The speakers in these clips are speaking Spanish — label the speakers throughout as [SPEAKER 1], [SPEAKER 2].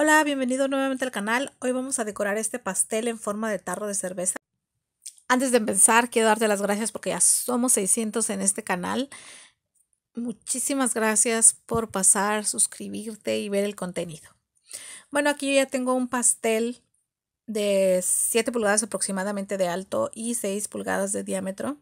[SPEAKER 1] Hola, bienvenido nuevamente al canal. Hoy vamos a decorar este pastel en forma de tarro de cerveza. Antes de empezar, quiero darte las gracias porque ya somos 600 en este canal. Muchísimas gracias por pasar, suscribirte y ver el contenido. Bueno, aquí ya tengo un pastel de 7 pulgadas aproximadamente de alto y 6 pulgadas de diámetro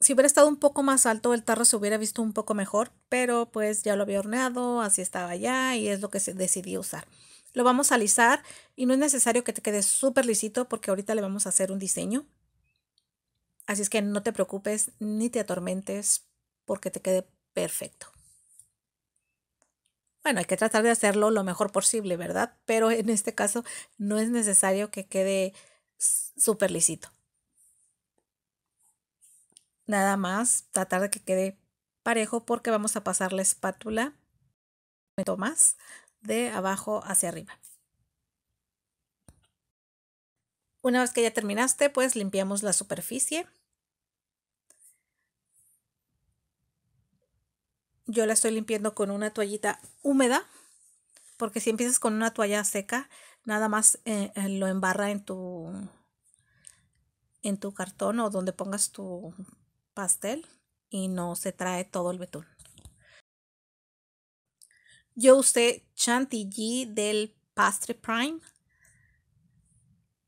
[SPEAKER 1] si hubiera estado un poco más alto, el tarro se hubiera visto un poco mejor, pero pues ya lo había horneado, así estaba ya y es lo que se decidió usar. Lo vamos a alisar y no es necesario que te quede súper lisito porque ahorita le vamos a hacer un diseño. Así es que no te preocupes ni te atormentes porque te quede perfecto. Bueno, hay que tratar de hacerlo lo mejor posible, ¿verdad? Pero en este caso no es necesario que quede súper lisito. Nada más tratar de que quede parejo porque vamos a pasar la espátula más de abajo hacia arriba. Una vez que ya terminaste, pues limpiamos la superficie. Yo la estoy limpiando con una toallita húmeda, porque si empiezas con una toalla seca, nada más eh, eh, lo embarra en tu, en tu cartón o donde pongas tu pastel y no se trae todo el betún. Yo usé chantilly del Pastre Prime.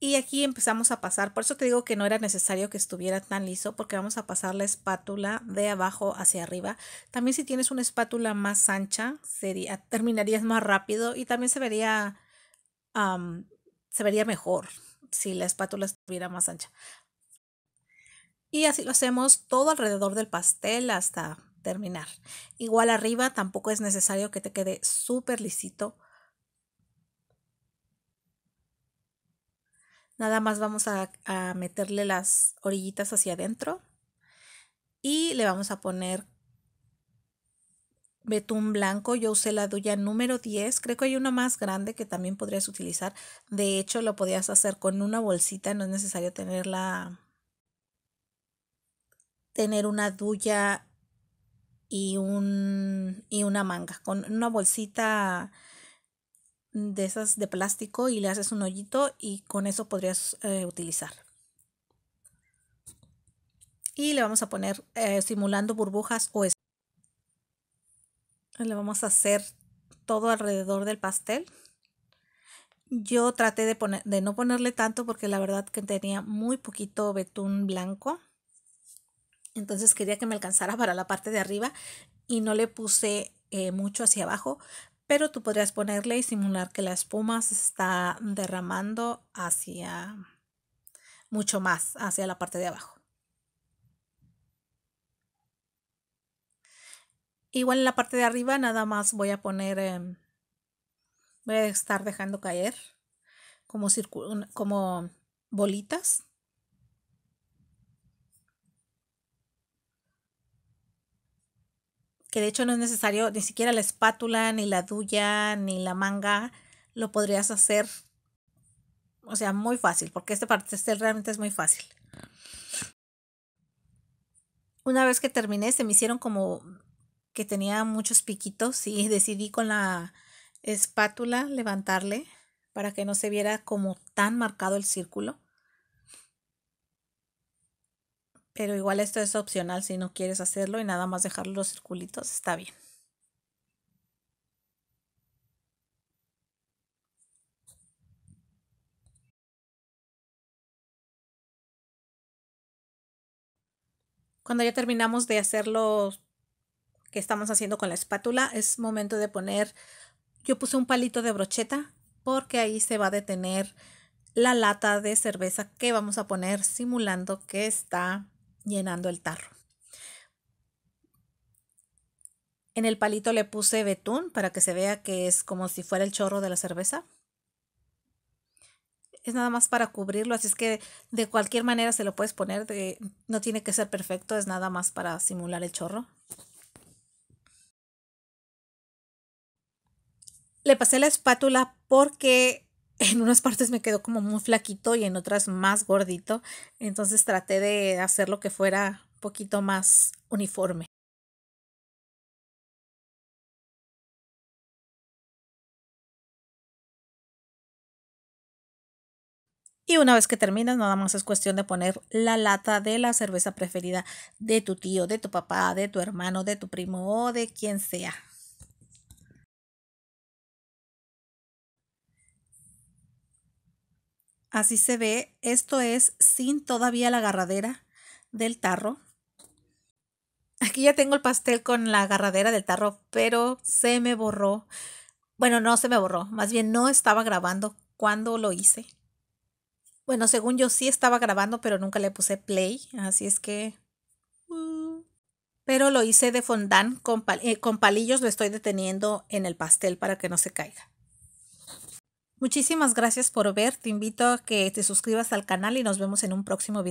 [SPEAKER 1] Y aquí empezamos a pasar, por eso te digo que no era necesario que estuviera tan liso porque vamos a pasar la espátula de abajo hacia arriba. También si tienes una espátula más ancha, sería, terminarías más rápido y también se vería, se vería mejor si la espátula estuviera más ancha. Y así lo hacemos todo alrededor del pastel hasta terminar. Igual arriba tampoco es necesario que te quede súper lisito. Nada más vamos a, meterle las orillitas hacia adentro y le vamos a poner betún blanco. Yo usé la duya número 10. Creo que hay una más grande que también podrías utilizar. De hecho, lo podías hacer con una bolsita. No es necesario tenerla tener una duya y, un, y una manga, con una bolsita de esas de plástico y le haces un hoyito y con eso podrías eh, utilizar. Y le vamos a poner eh, simulando burbujas o le vamos a hacer todo alrededor del pastel. Yo traté de, de no ponerle tanto porque la verdad que tenía muy poquito betún blanco. Entonces quería que me alcanzara para la parte de arriba y no le puse eh, mucho hacia abajo, pero tú podrías ponerle y simular que la espuma se está derramando hacia mucho más, hacia la parte de abajo. Igual en la parte de arriba nada más voy a poner, em, voy a estar dejando caer como, como bolitas que de hecho no es necesario ni siquiera la espátula, ni la duya, ni la manga, lo podrías hacer, o sea, muy fácil, porque este parte realmente es muy fácil. Una vez que terminé, se me hicieron como que tenía muchos piquitos y decidí con la espátula levantarle para que no se viera como tan marcado el círculo. Pero igual esto es opcional si no quieres hacerlo y nada más dejar los circulitos está bien. Cuando ya terminamos de hacer lo que estamos haciendo con la espátula, es momento de poner, yo puse un palito de brocheta porque ahí se va a detener la lata de cerveza que vamos a poner simulando que está llenando el tarro. En el palito le puse betún para que se vea que es como si fuera el chorro de la cerveza. Es nada más para cubrirlo, así es que de cualquier manera se lo puedes poner, no tiene que ser perfecto, es nada más para simular el chorro. Le pasé la espátula porque en unas partes me quedó como muy flaquito y en otras más gordito. Entonces traté de hacer lo que fuera un poquito más uniforme. Y una vez que terminas, nada más es cuestión de poner la lata de la cerveza preferida de tu tío, de tu papá, de tu hermano, de tu primo o de quien sea. Así se ve, esto es sin todavía la agarradera del tarro. Aquí ya tengo el pastel con la agarradera del tarro, pero se me borró. Bueno, no se me borró, más bien no estaba grabando cuando lo hice. Bueno, según yo sí estaba grabando, pero nunca le puse play, así es que... Mm. Pero lo hice de fondant con, eh, con palillos, lo estoy deteniendo en el pastel para que no se caiga. Muchísimas gracias por ver, te invito a que te suscribas al canal y nos vemos en un próximo video.